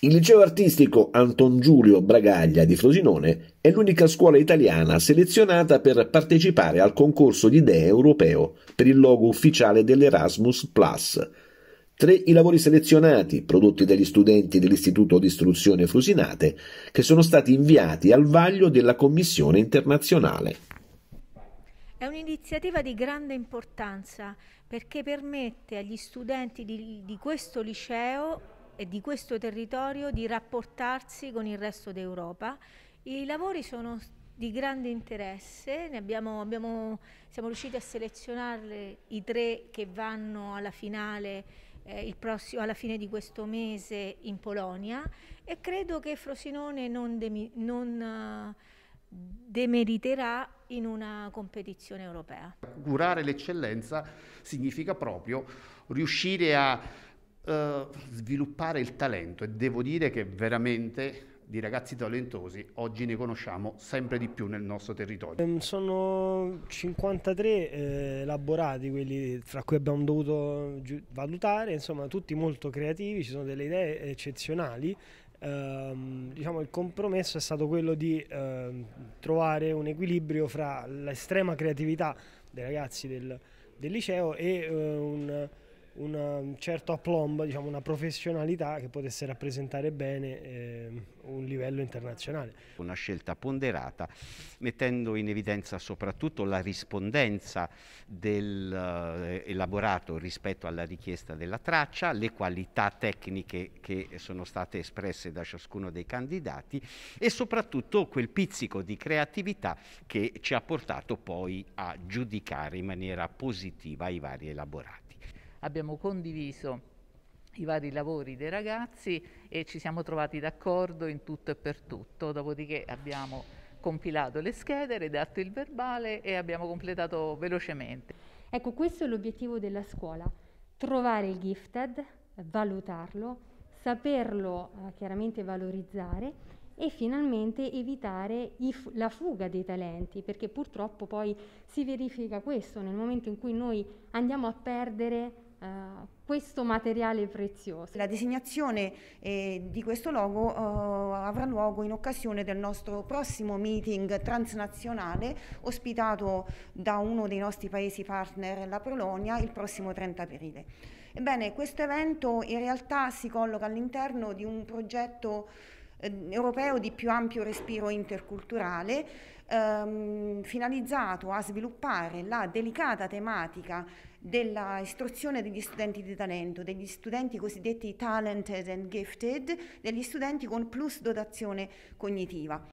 Il liceo artistico Anton Giulio Bragaglia di Frosinone è l'unica scuola italiana selezionata per partecipare al concorso di idee europeo per il logo ufficiale dell'Erasmus Plus. Tre i lavori selezionati, prodotti dagli studenti dell'Istituto di Istruzione Frusinate, che sono stati inviati al vaglio della Commissione internazionale. È un'iniziativa di grande importanza perché permette agli studenti di, di questo liceo e di questo territorio di rapportarsi con il resto d'Europa. I lavori sono di grande interesse, abbiamo, abbiamo, siamo riusciti a selezionarne i tre che vanno alla finale eh, prossimo, alla fine di questo mese in Polonia e credo che Frosinone non, de, non demeriterà in una competizione europea. Curare l'eccellenza significa proprio riuscire a eh, sviluppare il talento e devo dire che veramente di ragazzi talentosi oggi ne conosciamo sempre di più nel nostro territorio. Ehm, sono 53 eh, elaborati quelli fra cui abbiamo dovuto valutare, insomma tutti molto creativi, ci sono delle idee eccezionali. Ehm, diciamo, il compromesso è stato quello di eh, trovare un equilibrio fra l'estrema creatività dei ragazzi del, del liceo e eh, un un certo aplomb, diciamo una professionalità che potesse rappresentare bene eh, un livello internazionale. Una scelta ponderata mettendo in evidenza soprattutto la rispondenza dell'elaborato eh, rispetto alla richiesta della traccia, le qualità tecniche che sono state espresse da ciascuno dei candidati e soprattutto quel pizzico di creatività che ci ha portato poi a giudicare in maniera positiva i vari elaborati abbiamo condiviso i vari lavori dei ragazzi e ci siamo trovati d'accordo in tutto e per tutto, dopodiché abbiamo compilato le schede, redatto il verbale e abbiamo completato velocemente. Ecco, questo è l'obiettivo della scuola, trovare il gifted, valutarlo, saperlo eh, chiaramente valorizzare e finalmente evitare la fuga dei talenti, perché purtroppo poi si verifica questo nel momento in cui noi andiamo a perdere eh, questo materiale prezioso. La designazione eh, di questo logo uh, avrà luogo in occasione del nostro prossimo meeting transnazionale ospitato da uno dei nostri paesi partner, la Polonia, il prossimo 30 aprile. Ebbene, questo evento in realtà si colloca all'interno di un progetto eh, europeo di più ampio respiro interculturale ehm, finalizzato a sviluppare la delicata tematica dell'istruzione degli studenti di talento, degli studenti cosiddetti talented and gifted, degli studenti con plus dotazione cognitiva.